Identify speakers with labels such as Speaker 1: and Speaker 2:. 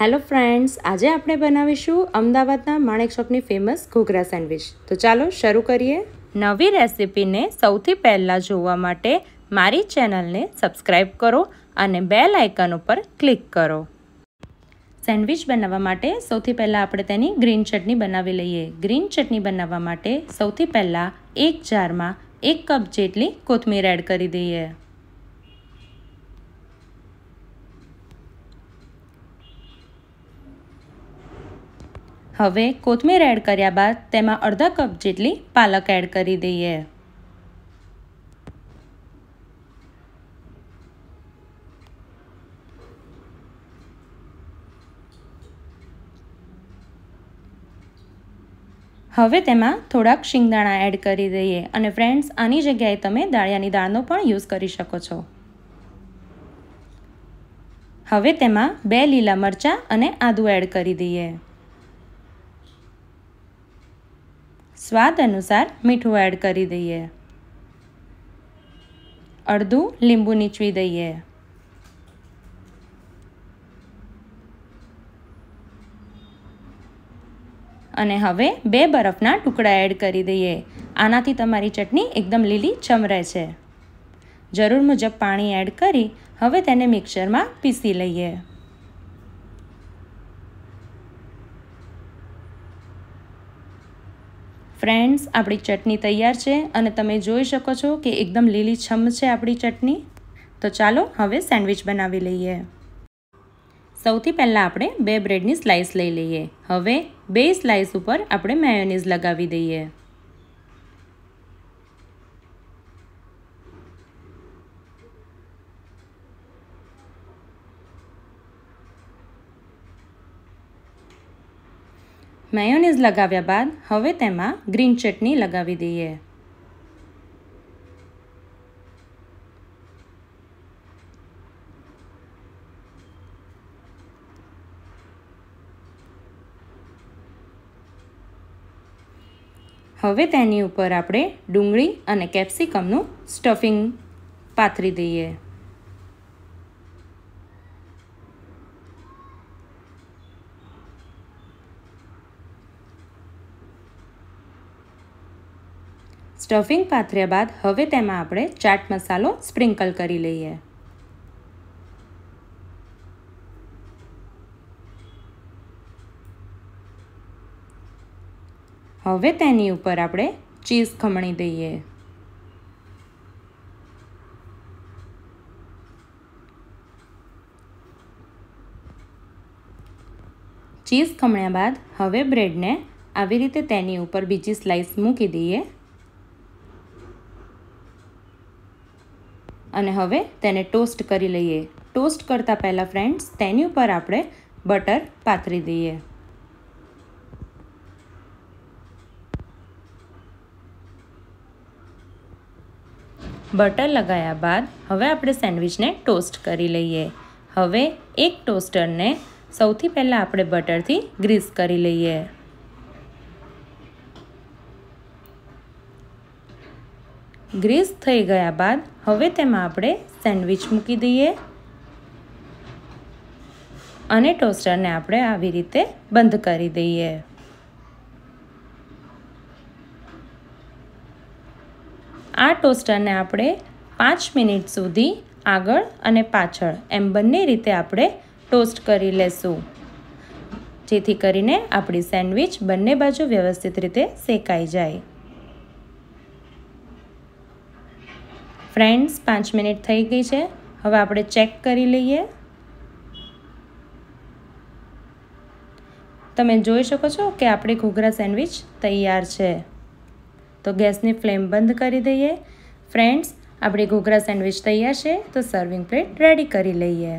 Speaker 1: hello friends આજે આપણે બનાવીશું અમદાવાદના માણેકશોપની ફેમસ ઘૂઘરા સેન્ડવિચ તો ચાલો શરૂ કરીએ નવી રેસિપીને સૌથી પહેલાં જોવા માટે મારી ચેનલને સબસ્ક્રાઈબ કરો અને બે આઇકન ઉપર ક્લિક કરો સેન્ડવિચ બનાવવા માટે સૌથી પહેલાં આપણે તેની ગ્રીન ચટણી બનાવી લઈએ ગ્રીન ચટણી બનાવવા માટે સૌથી પહેલાં એક જારમાં એક કપ જેટલી કોથમીર એડ કરી દઈએ હવે કોથમીર એડ કર્યા બાદ તેમાં અડધા કપ જેટલી પાલક એડ કરી દઈએ હવે તેમાં થોડાક શિંગદાણા એડ કરી દઈએ અને ફ્રેન્ડ્સ આની જગ્યાએ તમે દાળિયાની દાળનો પણ યુઝ કરી શકો છો હવે તેમાં બે લીલા મરચાં અને આદું એડ કરી દઈએ સ્વાદ અનુસાર મીઠું એડ કરી દઈએ અડધું લીંબુ નીચવી દઈએ અને હવે બે બરફના ટુકડા એડ કરી દઈએ આનાથી તમારી ચટણી એકદમ લીલી ચમરે છે જરૂર મુજબ પાણી એડ કરી હવે તેને મિક્સરમાં પીસી લઈએ ફ્રેન્ડ્સ આપણી ચટણી તૈયાર છે અને તમે જોઈ શકો છો કે એકદમ લીલી છમ છે આપણી ચટણી તો ચાલો હવે સેન્ડવિચ બનાવી લઈએ સૌથી પહેલાં આપણે બે બ્રેડની સ્લાઇસ લઈ લઈએ હવે બે સ્લાઇસ ઉપર આપણે મેયોનીઝ લગાવી દઈએ મેયોનીઝ લગાવ્યા બાદ હવે તેમાં ગ્રીન ચટની લગાવી દઈએ હવે તેની ઉપર આપણે ડુંગળી અને કેપ્સિકમનું સ્ટફિંગ પાથરી દઈએ સ્ટફિંગ પાથર્યા બાદ હવે તેમાં આપણે ચાટ મસાલો સ્પ્રિંકલ કરી લઈએ હવે તેની ઉપર આપણે ચીઝ ખમણી દઈએ ચીઝ ખમણ્યા બાદ હવે બ્રેડને આવી રીતે તેની ઉપર બીજી સ્લાઇસ મૂકી દઈએ અને હવે તેને ટોસ્ટ કરી લઈએ ટોસ્ટ કરતાં પહેલાં ફ્રેન્ડ્સ તેની ઉપર આપણે બટર પાથરી દઈએ બટર લગાયા બાદ હવે આપણે સેન્ડવિચને ટોસ્ટ કરી લઈએ હવે એક ટોસ્ટરને સૌથી પહેલાં આપણે બટરથી ગ્રીસ કરી લઈએ ગ્રીસ થઈ ગયા બાદ હવે તેમાં આપણે સેન્ડવિચ મૂકી દઈએ અને ટોસ્ટરને આપણે આવી રીતે બંધ કરી દઈએ આ ટોસ્ટરને આપણે પાંચ મિનિટ સુધી આગળ અને પાછળ એમ બંને રીતે આપણે ટોસ્ટ કરી લેશું જેથી કરીને આપણી સેન્ડવિચ બંને બાજુ વ્યવસ્થિત રીતે શેકાઈ જાય ફ્રેન્ડ્સ પાંચ મિનિટ થઈ ગઈ છે હવે આપણે ચેક કરી લઈએ તમે જોઈ શકો છો કે આપણી ઘૂઘરા સેન્ડવિચ તૈયાર છે તો ગેસની ફ્લેમ બંધ કરી દઈએ ફ્રેન્ડ્સ આપણી ઘૂઘરા સેન્ડવિચ તૈયાર છે તો સર્વિંગ પ્લેટ રેડી કરી લઈએ